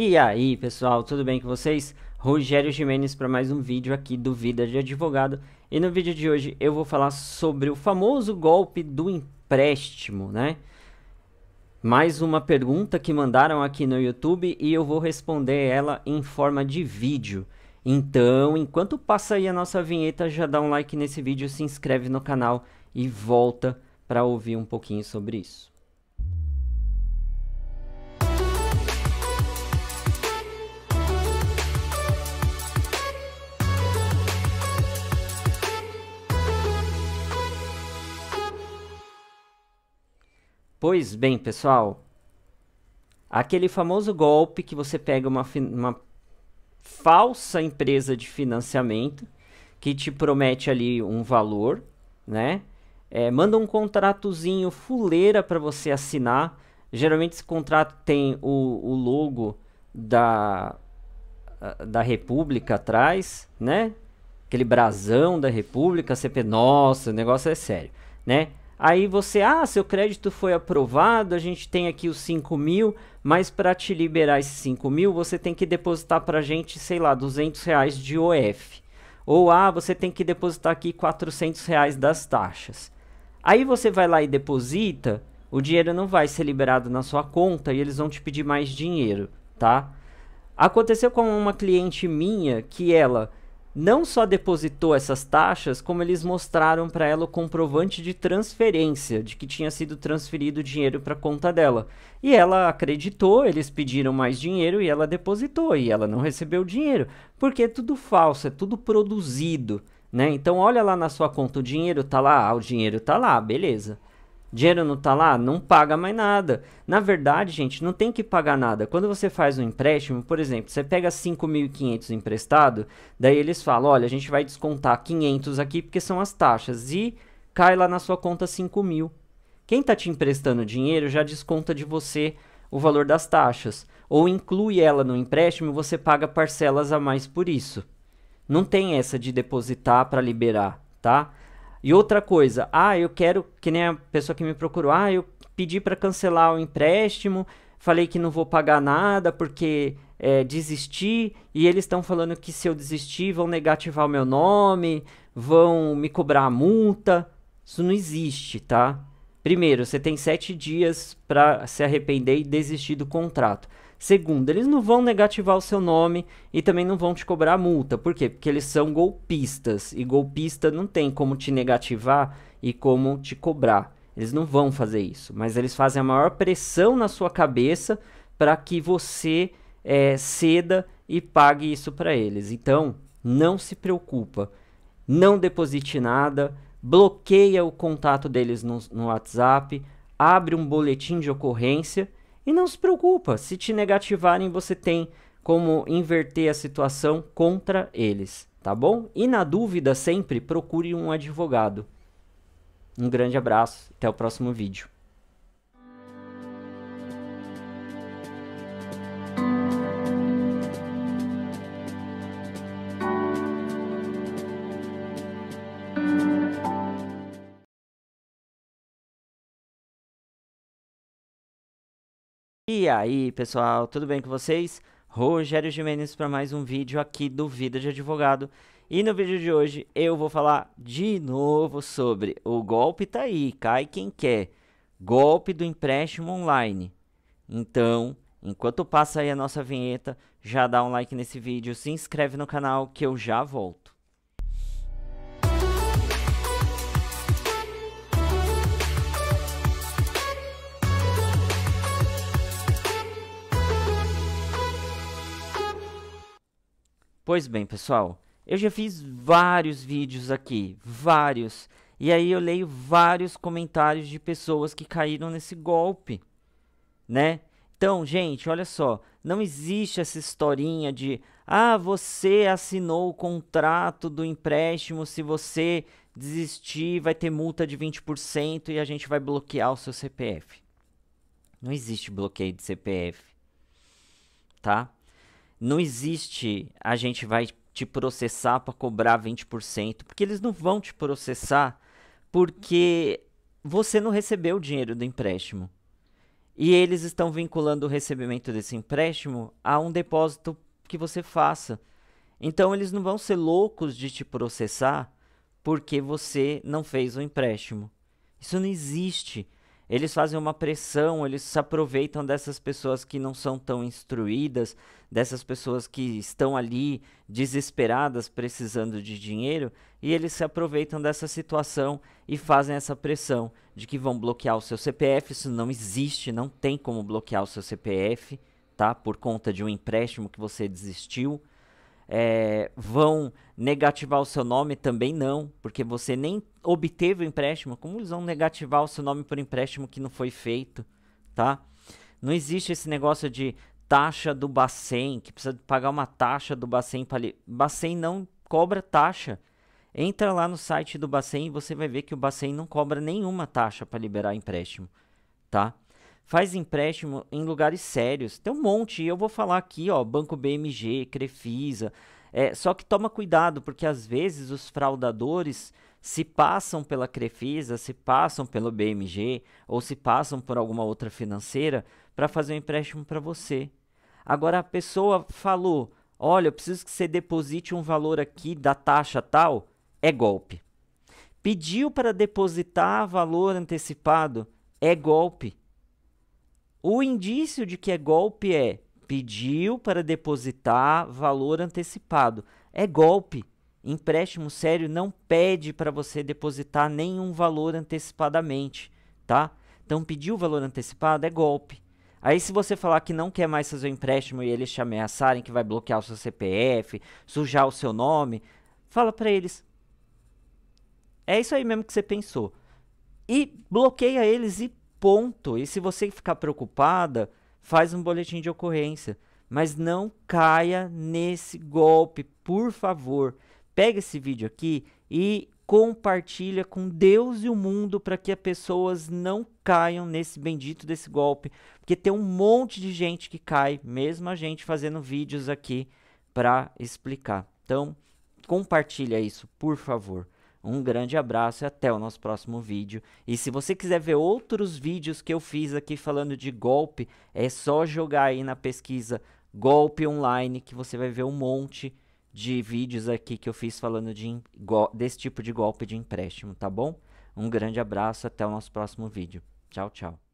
E aí, pessoal, tudo bem com vocês? Rogério Jimenez para mais um vídeo aqui do Vida de Advogado. E no vídeo de hoje eu vou falar sobre o famoso golpe do empréstimo, né? Mais uma pergunta que mandaram aqui no YouTube e eu vou responder ela em forma de vídeo. Então, enquanto passa aí a nossa vinheta, já dá um like nesse vídeo, se inscreve no canal e volta para ouvir um pouquinho sobre isso. Pois bem, pessoal, aquele famoso golpe que você pega uma, uma falsa empresa de financiamento que te promete ali um valor, né? É, manda um contratozinho fuleira para você assinar. Geralmente esse contrato tem o, o logo da, da República atrás, né? Aquele brasão da República, CP, nossa, o negócio é sério, né? Aí você, ah, seu crédito foi aprovado, a gente tem aqui os 5 mil, mas para te liberar esses 5 mil, você tem que depositar para a gente, sei lá, 200 reais de OF. Ou, ah, você tem que depositar aqui 400 reais das taxas. Aí você vai lá e deposita, o dinheiro não vai ser liberado na sua conta e eles vão te pedir mais dinheiro, tá? Aconteceu com uma cliente minha que ela não só depositou essas taxas, como eles mostraram para ela o comprovante de transferência, de que tinha sido transferido dinheiro para conta dela. E ela acreditou, eles pediram mais dinheiro e ela depositou, e ela não recebeu o dinheiro, porque é tudo falso, é tudo produzido, né? Então olha lá na sua conta o dinheiro está lá, ah, o dinheiro está lá, beleza. Dinheiro não tá lá? Não paga mais nada. Na verdade, gente, não tem que pagar nada. Quando você faz um empréstimo, por exemplo, você pega 5.500 emprestado, daí eles falam, olha, a gente vai descontar 500 aqui porque são as taxas e cai lá na sua conta 5.000. Quem tá te emprestando dinheiro já desconta de você o valor das taxas ou inclui ela no empréstimo, você paga parcelas a mais por isso. Não tem essa de depositar para liberar, tá? E outra coisa, ah, eu quero, que nem a pessoa que me procurou, ah, eu pedi para cancelar o empréstimo, falei que não vou pagar nada porque é, desisti, e eles estão falando que se eu desistir vão negativar o meu nome, vão me cobrar a multa. Isso não existe, tá? Primeiro, você tem sete dias para se arrepender e desistir do contrato. Segundo, eles não vão negativar o seu nome e também não vão te cobrar multa. Por quê? Porque eles são golpistas e golpista não tem como te negativar e como te cobrar. Eles não vão fazer isso, mas eles fazem a maior pressão na sua cabeça para que você é, ceda e pague isso para eles. Então, não se preocupa, não deposite nada, bloqueia o contato deles no, no WhatsApp, abre um boletim de ocorrência e não se preocupa, se te negativarem, você tem como inverter a situação contra eles, tá bom? E na dúvida, sempre procure um advogado. Um grande abraço, até o próximo vídeo. E aí, pessoal, tudo bem com vocês? Rogério Jimenez para mais um vídeo aqui do Vida de Advogado. E no vídeo de hoje eu vou falar de novo sobre o golpe tá aí, cai quem quer. Golpe do empréstimo online. Então, enquanto passa aí a nossa vinheta, já dá um like nesse vídeo, se inscreve no canal que eu já volto. Pois bem, pessoal, eu já fiz vários vídeos aqui, vários. E aí eu leio vários comentários de pessoas que caíram nesse golpe, né? Então, gente, olha só, não existe essa historinha de ah, você assinou o contrato do empréstimo, se você desistir vai ter multa de 20% e a gente vai bloquear o seu CPF. Não existe bloqueio de CPF, tá? Não existe a gente vai te processar para cobrar 20%, porque eles não vão te processar porque você não recebeu o dinheiro do empréstimo. E eles estão vinculando o recebimento desse empréstimo a um depósito que você faça. Então eles não vão ser loucos de te processar porque você não fez o empréstimo. Isso não existe eles fazem uma pressão, eles se aproveitam dessas pessoas que não são tão instruídas, dessas pessoas que estão ali desesperadas, precisando de dinheiro, e eles se aproveitam dessa situação e fazem essa pressão de que vão bloquear o seu CPF. Isso não existe, não tem como bloquear o seu CPF, tá? Por conta de um empréstimo que você desistiu. É, vão negativar o seu nome também não, porque você nem obteve o empréstimo, como eles vão negativar o seu nome por empréstimo que não foi feito, tá? Não existe esse negócio de taxa do Bacen, que precisa pagar uma taxa do Bacen para ali. Bacen não cobra taxa. Entra lá no site do Bacen e você vai ver que o Bacen não cobra nenhuma taxa para liberar empréstimo, tá? Faz empréstimo em lugares sérios. Tem um monte, eu vou falar aqui, ó, Banco BMG, Crefisa. É, só que toma cuidado, porque às vezes os fraudadores se passam pela Crefisa, se passam pelo BMG ou se passam por alguma outra financeira para fazer um empréstimo para você. Agora a pessoa falou: "Olha, eu preciso que você deposite um valor aqui da taxa tal", é golpe. Pediu para depositar valor antecipado, é golpe. O indício de que é golpe é pediu para depositar valor antecipado, é golpe. Empréstimo sério não pede para você depositar nenhum valor antecipadamente, tá? Então pedir o valor antecipado é golpe. Aí se você falar que não quer mais fazer o empréstimo e eles te ameaçarem que vai bloquear o seu CPF, sujar o seu nome, fala para eles. É isso aí mesmo que você pensou. E bloqueia eles e ponto. E se você ficar preocupada, faz um boletim de ocorrência, mas não caia nesse golpe, por favor. Pega esse vídeo aqui e compartilha com Deus e o mundo para que as pessoas não caiam nesse bendito desse golpe, porque tem um monte de gente que cai, mesmo a gente fazendo vídeos aqui para explicar. Então, compartilha isso, por favor. Um grande abraço e até o nosso próximo vídeo. E se você quiser ver outros vídeos que eu fiz aqui falando de golpe, é só jogar aí na pesquisa golpe online que você vai ver um monte de vídeos aqui que eu fiz falando de desse tipo de golpe de empréstimo, tá bom? Um grande abraço, até o nosso próximo vídeo. Tchau, tchau.